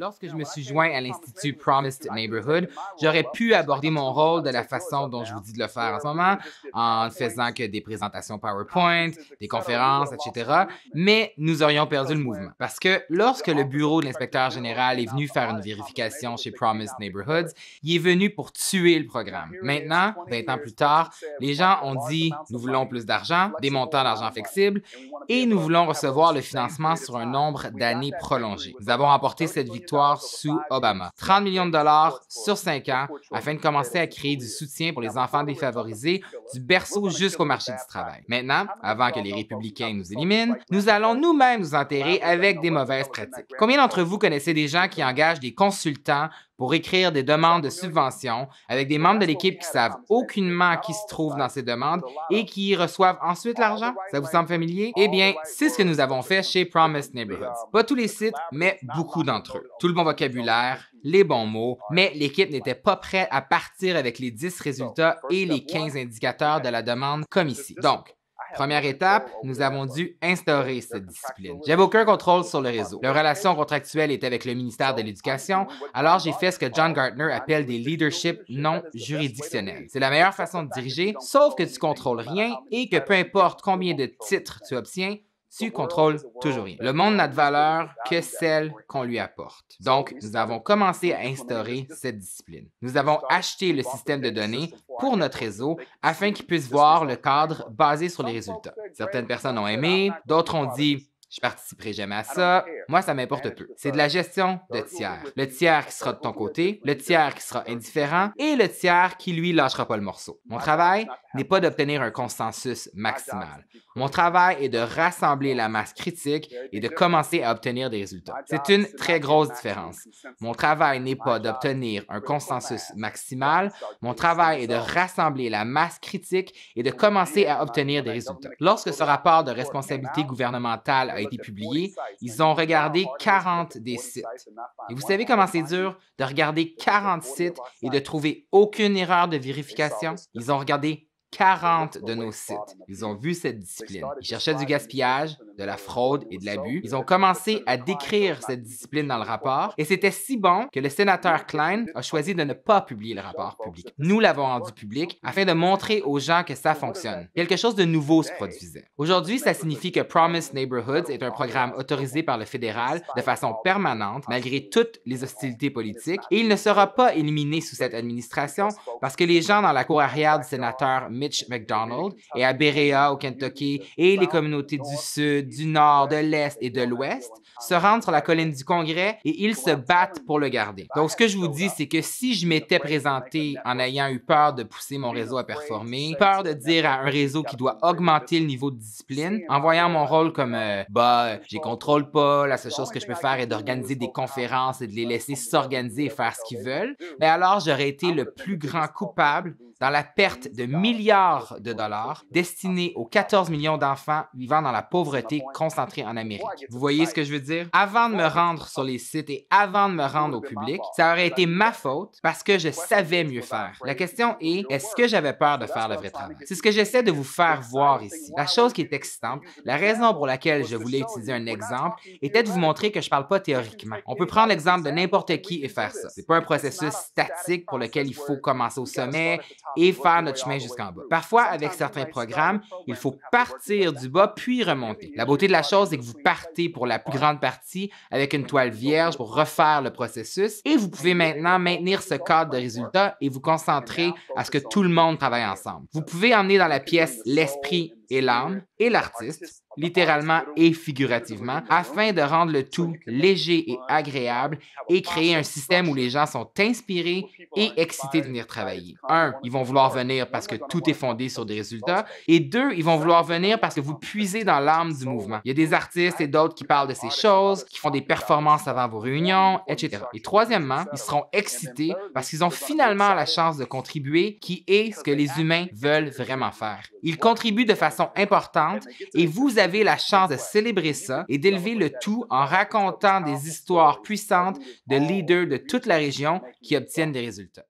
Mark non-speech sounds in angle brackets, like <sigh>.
Lorsque je me suis joint à l'Institut Promised Neighborhood, j'aurais pu aborder mon rôle de la façon dont je vous dis de le faire en ce moment, en faisant que des présentations PowerPoint, des conférences, etc. Mais nous aurions perdu le mouvement. Parce que lorsque le bureau de l'inspecteur général est venu faire une vérification chez Promised Neighborhoods, il est venu pour tuer le programme. Maintenant, 20 ans plus tard, les gens ont dit, nous voulons plus d'argent, des montants d'argent flexibles, et nous voulons recevoir le financement sur un nombre d'années prolongées. Nous avons remporté cette victoire sous Obama. 30 millions de dollars sur 5 ans afin de commencer à créer du soutien pour les enfants défavorisés du berceau jusqu'au marché du travail. Maintenant, avant que les républicains nous éliminent, nous allons nous-mêmes nous enterrer avec des mauvaises pratiques. Combien d'entre vous connaissez des gens qui engagent des consultants pour écrire des demandes de subventions avec des membres de l'équipe qui savent aucunement qui se trouve dans ces demandes et qui reçoivent ensuite l'argent? Ça vous semble familier? Eh bien, c'est ce que nous avons fait chez Promise Neighborhoods. Pas tous les sites, mais beaucoup d'entre eux. Tout le bon vocabulaire, les bons mots, mais l'équipe n'était pas prête à partir avec les 10 résultats et les 15 indicateurs de la demande comme ici. Donc, Première étape, nous avons dû instaurer cette discipline. J'avais aucun contrôle sur le réseau. Leur relation contractuelle est avec le ministère de l'Éducation, alors j'ai fait ce que John Gartner appelle des leaderships non juridictionnels. C'est la meilleure façon de diriger, sauf que tu contrôles rien et que peu importe combien de titres tu obtiens, tu contrôles toujours rien. Le monde n'a de valeur que celle qu'on lui apporte. Donc, nous avons commencé à instaurer cette discipline. Nous avons acheté le système de données pour notre réseau afin qu'ils puissent voir le cadre basé sur les résultats. Certaines personnes ont aimé, d'autres ont dit je participerai jamais à ça. Moi, ça m'importe peu. C'est de la gestion de tiers. Le tiers qui sera de ton côté, le tiers qui sera indifférent et le tiers qui, lui, lâchera pas le morceau. Mon travail n'est pas d'obtenir un consensus maximal. Mon travail est de rassembler la masse critique et de commencer à obtenir des résultats. C'est une très grosse différence. Mon travail n'est pas d'obtenir un consensus maximal. Mon travail est de rassembler la masse critique et de commencer à obtenir des résultats. Lorsque ce rapport de responsabilité gouvernementale a été publié, ils ont regardé 40 des sites. Et vous savez comment c'est dur de regarder 40 sites et de trouver aucune erreur de vérification? Ils ont regardé 40 de nos sites. Ils ont vu cette discipline. Ils cherchaient du gaspillage, de la fraude et de l'abus. Ils ont commencé à décrire cette discipline dans le rapport et c'était si bon que le sénateur Klein a choisi de ne pas publier le rapport public. Nous l'avons rendu public afin de montrer aux gens que ça fonctionne. Quelque chose de nouveau se produisait. Aujourd'hui, ça signifie que Promise Neighborhoods est un programme autorisé par le fédéral de façon permanente malgré toutes les hostilités politiques et il ne sera pas éliminé sous cette administration parce que les gens dans la cour arrière du sénateur Mitch McDonald et à Berea au Kentucky et les communautés du Sud du nord, de l'est et de l'ouest se rendent sur la colline du Congrès et ils se battent pour le garder. Donc, ce que je vous dis, c'est que si je m'étais présenté en ayant eu peur de pousser mon réseau à performer, peur de dire à un réseau qui doit augmenter le niveau de discipline, en voyant mon rôle comme euh, bah, j'ai contrôle pas, la seule chose que je peux faire est d'organiser des conférences et de les laisser s'organiser et faire ce qu'ils veulent, mais ben alors j'aurais été le plus grand coupable dans la perte de milliards de dollars destinés aux 14 millions d'enfants vivant dans la pauvreté concentrée en Amérique. Vous voyez ce que je veux dire? Avant de me rendre sur les sites et avant de me rendre au public, ça aurait été ma faute parce que je savais mieux faire. La question est, est-ce que j'avais peur de faire le vrai travail? C'est ce que j'essaie de vous faire voir ici. La chose qui est excitante, la raison pour laquelle je voulais utiliser un exemple, était de vous montrer que je parle pas <laughs> théoriquement. On peut prendre l'exemple de n'importe qui et faire ça. C'est pas un processus statique pour lequel il faut commencer au sommet, et faire notre chemin jusqu'en bas. Parfois, avec certains programmes, il faut partir du bas puis remonter. La beauté de la chose, c'est que vous partez pour la plus grande partie avec une toile vierge pour refaire le processus et vous pouvez maintenant maintenir ce cadre de résultats et vous concentrer à ce que tout le monde travaille ensemble. Vous pouvez emmener dans la pièce l'esprit et l'âme et l'artiste, littéralement et figurativement, afin de rendre le tout léger et agréable et créer un système où les gens sont inspirés et excités de venir travailler. Un, ils vont vouloir venir parce que tout est fondé sur des résultats. Et deux, ils vont vouloir venir parce que vous puisez dans l'âme du mouvement. Il y a des artistes et d'autres qui parlent de ces choses, qui font des performances avant vos réunions, etc. Et troisièmement, ils seront excités parce qu'ils ont finalement la chance de contribuer, qui est ce que les humains veulent vraiment faire. Ils contribuent de façon importantes importante et vous avez la chance de célébrer ça et d'élever le tout en racontant des histoires puissantes de leaders de toute la région qui obtiennent des résultats.